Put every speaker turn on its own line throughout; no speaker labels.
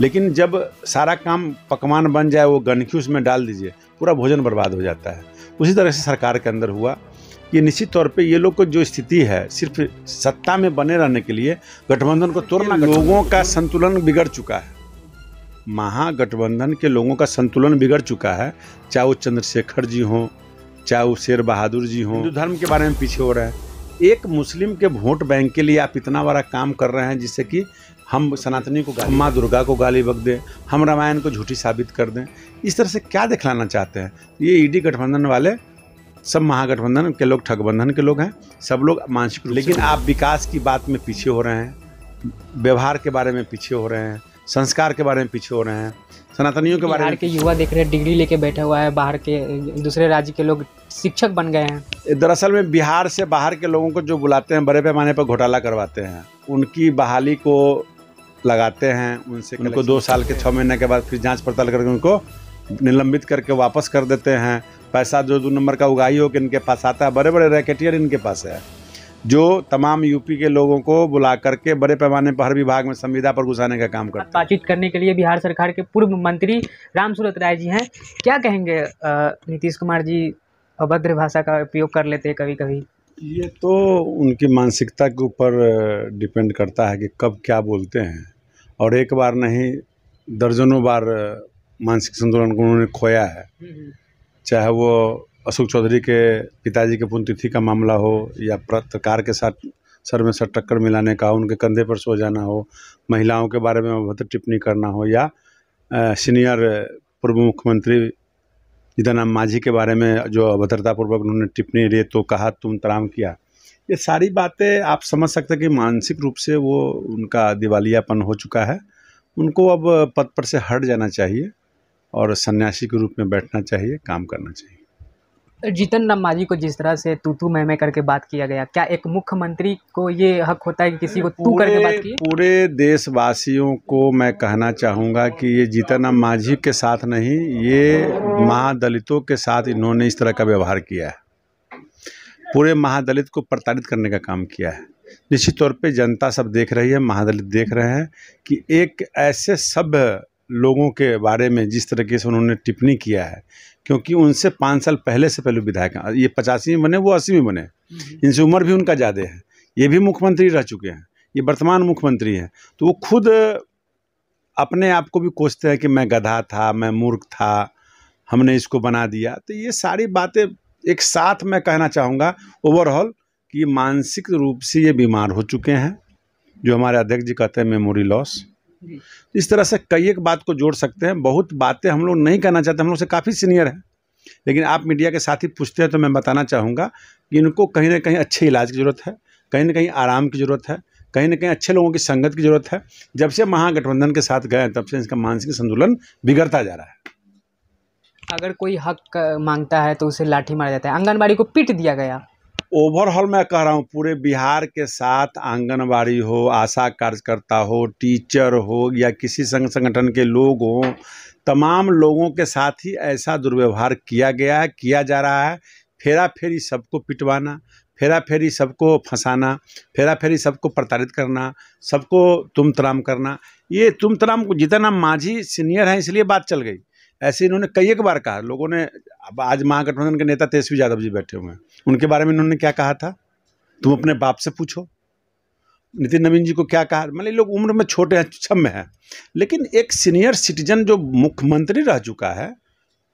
लेकिन जब सारा काम पकवान बन जाए वो गंदगी उसमें डाल दीजिए पूरा भोजन बर्बाद हो जाता है उसी तरह से सरकार के अंदर हुआ कि निश्चित तौर पे ये लोग को जो स्थिति है सिर्फ सत्ता में बने रहने के लिए गठबंधन को तोड़ना लोगों का संतुलन बिगड़ चुका है महागठबंधन के लोगों का संतुलन बिगड़ चुका है चाहे वो चंद्रशेखर जी हों चाहे वो शेर बहादुर जी हों हिंदू धर्म के बारे में पीछे हो रहे हैं एक मुस्लिम के वोट बैंक के लिए आप इतना बड़ा काम कर रहे हैं जिससे कि हम सनातनी को माँ दुर्गा को गाली बक दें हम रामायण को झूठी साबित कर दें इस तरह से क्या दिखलाना चाहते हैं ये ईडी e गठबंधन वाले सब महागठबंधन के लोग ठगबंधन के लोग हैं सब लोग मानसिक लेकिन आप विकास की बात में पीछे हो रहे हैं व्यवहार के बारे में पीछे हो रहे हैं संस्कार के बारे में पीछे हो रहे हैं सनातनियों के बारे में के
युवा देख रहे हैं डिग्री लेके बैठा हुआ है बाहर के दूसरे राज्य के लोग शिक्षक बन गए हैं
दरअसल में बिहार से बाहर के लोगों को जो बुलाते हैं बड़े पैमाने पर घोटाला करवाते हैं उनकी बहाली को लगाते हैं उनसे उनको दो साल के छः महीने के बाद फिर जांच पड़ताल करके उनको निलंबित करके वापस कर देते हैं पैसा जो दो नंबर का उगाही हो कि इनके पास आता है बड़े बड़े रैकेटियर इनके पास है जो तमाम यूपी के लोगों को बुला करके बड़े पैमाने पर हर विभाग में संविदा पर घुसाने का काम करते हैं
बातचीत करने के लिए बिहार सरकार के पूर्व मंत्री रामसूरत राय जी हैं क्या कहेंगे नीतीश कुमार जी अभद्र भाषा का उपयोग कर लेते हैं कभी कभी
ये तो उनकी मानसिकता के ऊपर डिपेंड करता है कि कब क्या बोलते हैं और एक बार नहीं दर्जनों बार मानसिक संतुलन को उन्होंने खोया है हम्म, हम्म। चाहे वो अशोक चौधरी के पिताजी के पुण्यतिथि का मामला हो या पत्रकार के साथ सर में सर टक्कर मिलाने का हो उनके कंधे पर सो जाना हो महिलाओं के बारे में अभद्र टिप्पणी करना हो या सीनियर पूर्व मुख्यमंत्री जितना नाम माझी के बारे में जो अभद्रतापूर्वक उन्होंने टिप्पणी रे तो कहा तुम तराम किया ये सारी बातें आप समझ सकते हैं कि मानसिक रूप से वो उनका दिवालियापन हो चुका है उनको अब पद पर से हट जाना चाहिए और सन्यासी के रूप में बैठना चाहिए काम करना
चाहिए जीतन राम मांझी को जिस तरह से तू तू मैं मैं करके बात किया गया क्या एक मुख्यमंत्री को ये हक होता है कि किसी को तू करके बात की
पूरे देशवासियों को मैं कहना चाहूँगा कि ये जीतन राम मांझी के साथ नहीं ये महादलितों के साथ इन्होंने इस तरह का व्यवहार किया है पूरे महादलित को प्रताड़ित करने का काम किया है निश्चित तौर पर जनता सब देख रही है महादलित देख रहे हैं कि एक ऐसे सभ्य लोगों के बारे में जिस तरीके से उन्होंने टिप्पणी किया है क्योंकि उनसे पाँच साल पहले से पहले विधायक हैं ये पचासी में बने वो अस्सी में बने हम्म। इनसे उम्र भी उनका ज़्यादा है ये भी मुख्यमंत्री रह चुके हैं ये वर्तमान मुख्यमंत्री हैं तो वो खुद अपने आप को भी कोसते हैं कि मैं गधा था मैं मूर्ख था हमने इसको बना दिया तो ये सारी बातें एक साथ मैं कहना चाहूँगा ओवरऑल कि मानसिक रूप से ये बीमार हो चुके हैं जो हमारे अध्यक्ष जी कहते हैं मेमोरी लॉस तो इस तरह से कई एक बात को जोड़ सकते हैं बहुत बातें हम लोग नहीं कहना चाहते हम लोग से काफ़ी सीनियर हैं लेकिन आप मीडिया के साथ ही पूछते हैं तो मैं बताना चाहूँगा कि इनको कहीं ना कहीं अच्छे इलाज की ज़रूरत है कहीं ना कहीं आराम की ज़रूरत है कहीं ना कहीं अच्छे लोगों की संगत की ज़रूरत है जब से महागठबंधन के साथ गए तब से इसका मानसिक संतुलन बिगड़ता जा रहा है
अगर कोई हक मांगता है तो उसे लाठी मारा जाता है आंगनबाड़ी को पीट दिया गया
ओवरऑल मैं कह रहा हूँ पूरे बिहार के साथ आंगनबाड़ी हो आशा कार्यकर्ता हो टीचर हो या किसी संघ संगठन के लोग हों तमाम लोगों के साथ ही ऐसा दुर्व्यवहार किया गया है किया जा रहा है फेरा फेरी सबको पिटवाना फेरा फेरी सबको फंसाना फेरा फेरी सबको प्रताड़ित करना सबको तुम तराम करना ये तुम तराम जितना माझी सीनियर हैं इसलिए बात चल गई ऐसे इन्होंने कई एक बार कहा लोगों ने अब आज महागठबंधन के नेता तेजस्वी यादव जी बैठे हुए हैं उनके बारे में इन्होंने क्या कहा था तुम अपने बाप से पूछो नितिन नवीन जी को क्या कहा मतलब लोग उम्र में छोटे हैं छम में हैं लेकिन एक सीनियर सिटीजन जो मुख्यमंत्री रह चुका है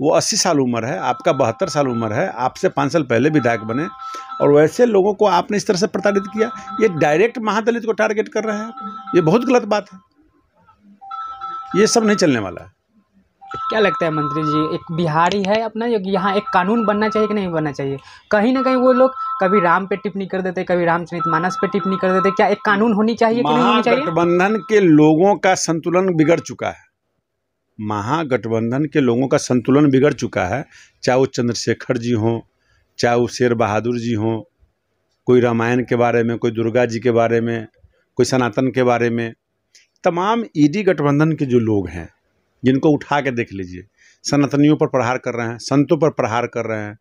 वो अस्सी साल उम्र है आपका बहत्तर साल उम्र है आपसे पाँच साल पहले विधायक बने और वैसे लोगों को आपने इस तरह से प्रताड़ित किया ये डायरेक्ट महादलित को टारगेट कर रहे हैं ये बहुत गलत बात है ये सब नहीं चलने वाला है
क्या लगता है मंत्री जी एक बिहारी है अपना यहाँ एक कानून बनना चाहिए कि नहीं बनना चाहिए कहीं ना कहीं वो लोग कभी राम पे टिप्पणी कर देते कभी रामचरित मानस पे टिप्पणी कर देते क्या एक कानून होनी चाहिए कि नहीं होनी चाहिए
गठबंधन के लोगों का संतुलन बिगड़ चुका है महागठबंधन के लोगों का संतुलन बिगड़ चुका है चाहे वो चंद्रशेखर जी हों चाहे वो शेर बहादुर जी हों कोई रामायण के बारे में कोई दुर्गा जी के बारे में कोई सनातन के बारे में तमाम ईडी गठबंधन के जो लोग हैं जिनको उठा के देख लीजिए सनातनियों पर प्रहार कर रहे हैं संतों पर प्रहार कर रहे हैं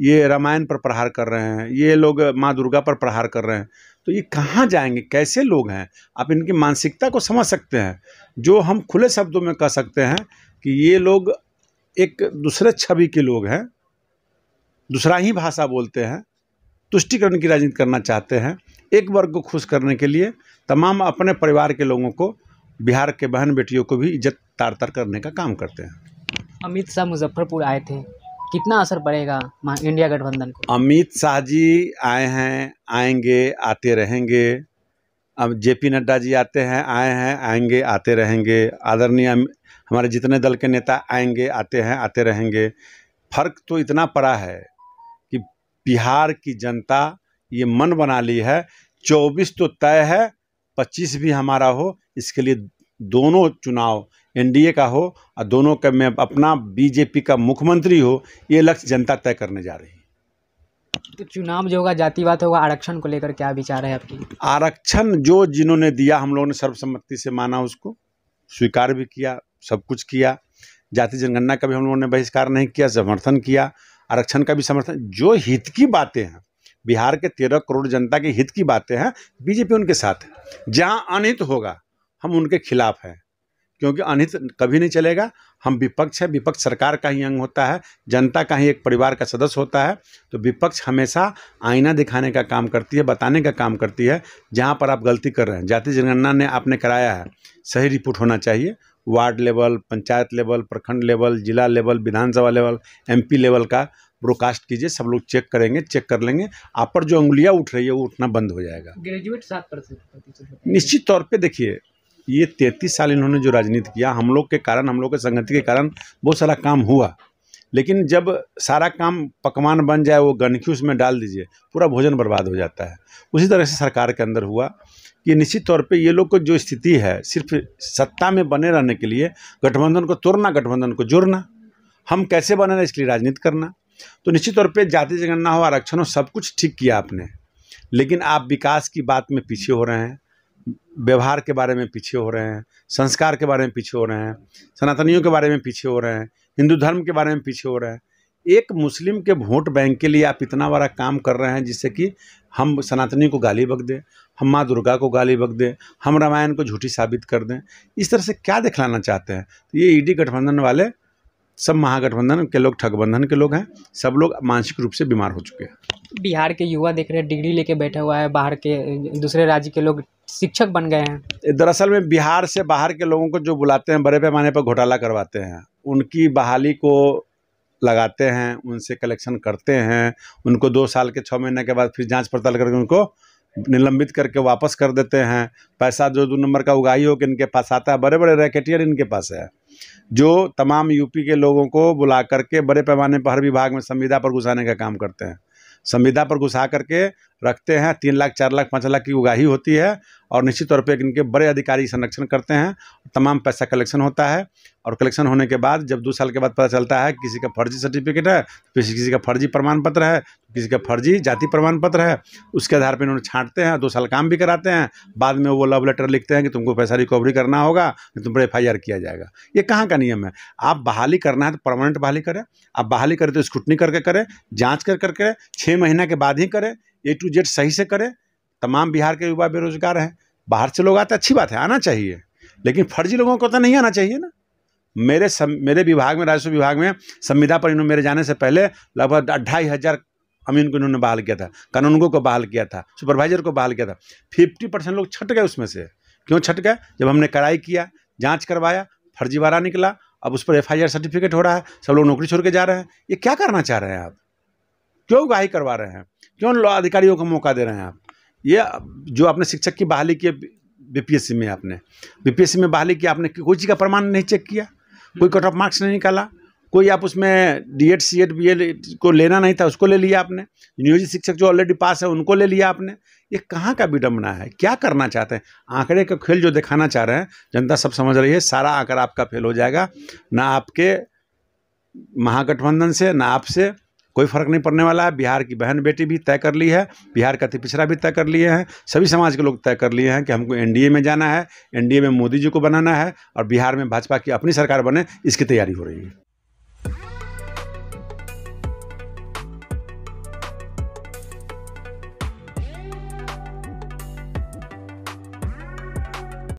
ये रामायण पर प्रहार कर रहे हैं ये लोग माँ दुर्गा पर प्रहार कर रहे हैं तो ये कहाँ जाएंगे कैसे लोग हैं आप इनकी मानसिकता को समझ सकते हैं जो हम खुले शब्दों में कह सकते हैं कि ये लोग एक दूसरे छवि के लोग हैं दूसरा ही भाषा बोलते हैं तुष्टिकरण की राजनीति करना चाहते हैं एक वर्ग को खुश करने के लिए तमाम अपने परिवार के लोगों को बिहार के बहन बेटियों को भी इज्जत तार तार करने का काम करते हैं
अमित शाह मुजफ्फरपुर आए थे कितना असर पड़ेगा इंडिया गठबंधन
को अमित शाह जी आए हैं आएंगे आते रहेंगे अब जे पी नड्डा जी आते हैं आए हैं आएंगे आते रहेंगे आदरणीय हमारे जितने दल के नेता आएंगे आते हैं आते रहेंगे फर्क तो इतना पड़ा है कि बिहार की जनता ये मन बना ली है चौबीस तो तय है पच्चीस भी हमारा हो इसके लिए दोनों चुनाव एनडीए का हो और दोनों का मैं अपना बीजेपी का मुख्यमंत्री हो ये लक्ष्य जनता तय करने जा रही है
तो चुनाव जो होगा जातिवाद होगा आरक्षण को लेकर क्या विचार है आपकी
आरक्षण जो जिन्होंने दिया हम लोगों ने सर्वसम्मति से माना उसको स्वीकार भी किया सब कुछ किया जाति जनगणना का भी हम लोगों ने बहिष्कार नहीं किया समर्थन किया आरक्षण का भी समर्थन जो हित की बातें हैं बिहार के तेरह करोड़ जनता के हित की बातें हैं बीजेपी उनके साथ है जहाँ अनहित होगा हम उनके खिलाफ हैं क्योंकि अनहित कभी नहीं चलेगा हम विपक्ष है विपक्ष सरकार का ही अंग होता है जनता का ही एक परिवार का सदस्य होता है तो विपक्ष हमेशा आईना दिखाने का काम करती है बताने का काम करती है जहाँ पर आप गलती कर रहे हैं जाति जनगणना ने आपने कराया है सही रिपोर्ट होना चाहिए वार्ड लेवल पंचायत लेवल प्रखंड लेवल जिला लेवल विधानसभा लेवल एम लेवल का ब्रोकास्ट कीजिए सब लोग चेक करेंगे चेक कर लेंगे आप पर जो उंगलियाँ उठ रही है वो उठना बंद हो जाएगा
ग्रेजुएट सात
निश्चित तौर पर देखिए ये तैंतीस साल इन्होंने जो राजनीति किया हम लोग के कारण हम लोग के संगति के कारण बहुत सारा काम हुआ लेकिन जब सारा काम पकवान बन जाए वो गंदगी उसमें डाल दीजिए पूरा भोजन बर्बाद हो जाता है उसी तरह से सरकार के अंदर हुआ कि निश्चित तौर पे ये लोग को जो स्थिति है सिर्फ सत्ता में बने रहने के लिए गठबंधन को तोड़ना गठबंधन को जोड़ना हम कैसे बने रहे इसके लिए राजनीति करना तो निश्चित तौर पर जाति जनगणना हो आरक्षण हो सब कुछ ठीक किया आपने लेकिन आप विकास की बात में पीछे हो रहे हैं व्यवहार के बारे में पीछे हो रहे हैं संस्कार के बारे में पीछे हो रहे हैं सनातनियों के बारे में पीछे हो रहे हैं हिंदू धर्म के बारे में पीछे हो रहे हैं एक मुस्लिम के वोट बैंक के लिए आप इतना बड़ा काम कर रहे हैं जिससे कि हम सनातनी को गाली बक दें हम माँ दुर्गा को गाली बक दें हम रामायण को झूठी साबित कर दें इस तरह से क्या दिखलाना चाहते हैं तो ये ईडी e गठबंधन वाले सब महागठबंधन के लोग ठगबंधन के लोग हैं सब लोग मानसिक रूप से बीमार हो चुके हैं
बिहार के युवा देख रहे हैं डिग्री लेके बैठे हुआ है बाहर के दूसरे राज्य के लोग शिक्षक बन गए हैं
दरअसल में बिहार से बाहर के लोगों को जो बुलाते हैं बड़े पैमाने पर घोटाला करवाते हैं उनकी बहाली को लगाते हैं उनसे कलेक्शन करते हैं उनको दो साल के छः महीने के बाद फिर जांच पड़ताल करके उनको निलंबित करके वापस कर देते हैं पैसा जो दो नंबर का उगाही हो कि इनके पास आता है बड़े बड़े रैकेटियर इनके पास है जो तमाम यूपी के लोगों को बुला करके बड़े पैमाने पर हर विभाग में संविदा पर घुसाने का काम करते हैं संविदा पर घुसा करके रखते हैं तीन लाख चार लाख पाँच लाख की उगाही होती है और निश्चित तौर पर इनके बड़े अधिकारी संरक्षण करते हैं तमाम पैसा कलेक्शन होता है और कलेक्शन होने के बाद जब दो साल के बाद पता चलता है किसी का फर्जी सर्टिफिकेट है किसी तो किसी का फर्जी प्रमाण पत्र है तो किसी का फर्जी जाति प्रमाण पत्र है उसके आधार पर इन्होंने छाँटते हैं दो साल काम भी कराते हैं बाद में वो लव लेटर लिखते हैं कि तुमको पैसा रिकवरी करना होगा तुम पर एफ किया जाएगा ये कहाँ का नियम है आप बहाली करना है तो परमानेंट बहाली करें आप बहाली करें तो स्क्रूटनी करके करें जाँच कर करके छः महीने के बाद ही करें ए टू जेड सही से करें तमाम बिहार के युवा बेरोजगार हैं बाहर से लोग आते अच्छी बात है आना चाहिए लेकिन फर्जी लोगों को तो नहीं आना चाहिए ना मेरे सम, मेरे विभाग में राजस्व विभाग में संविदा पर इन्होंने मेरे जाने से पहले लगभग अढ़ाई हज़ार अमीन को इन्होंने बहाल किया था कानूनगो को बहाल किया था सुपरवाइजर को बहाल किया था फिफ्टी परसेंट लोग छट गए उसमें से क्यों छट गए जब हमने कड़ाई किया जाँच करवाया फर्जीवाड़ा निकला अब उस पर एफ सर्टिफिकेट हो रहा है सब लोग नौकरी छोड़ के जा रहे हैं ये क्या करना चाह रहे हैं आप क्यों गाही करवा रहे हैं क्यों लॉ अधिकारियों को मौका दे रहे हैं आप ये जो आपने शिक्षक की बहाली की बीपीएससी में आपने बीपीएससी में बहाली की आपने कोई चीज़ का प्रमाण नहीं चेक किया कोई कट ऑफ मार्क्स नहीं निकाला कोई आप उसमें D Ed C Ed B Ed को लेना नहीं था उसको ले लिया आपने नियोजित शिक्षक जो ऑलरेडी पास है उनको ले लिया आपने ये कहाँ का विडम्बना है क्या करना चाहते हैं आंकड़े का खेल जो दिखाना चाह रहे हैं जनता सब समझ रही है सारा आंकड़ा आपका फेल हो जाएगा ना आपके महागठबंधन से ना आपसे कोई फर्क नहीं पड़ने वाला है बिहार की बहन बेटी भी तय कर ली है बिहार का पिछड़ा भी तय कर लिए हैं सभी समाज के लोग तय कर लिए हैं कि हमको एनडीए में जाना है एनडीए में मोदी जी को बनाना है और बिहार में भाजपा की अपनी सरकार बने इसकी तैयारी हो रही है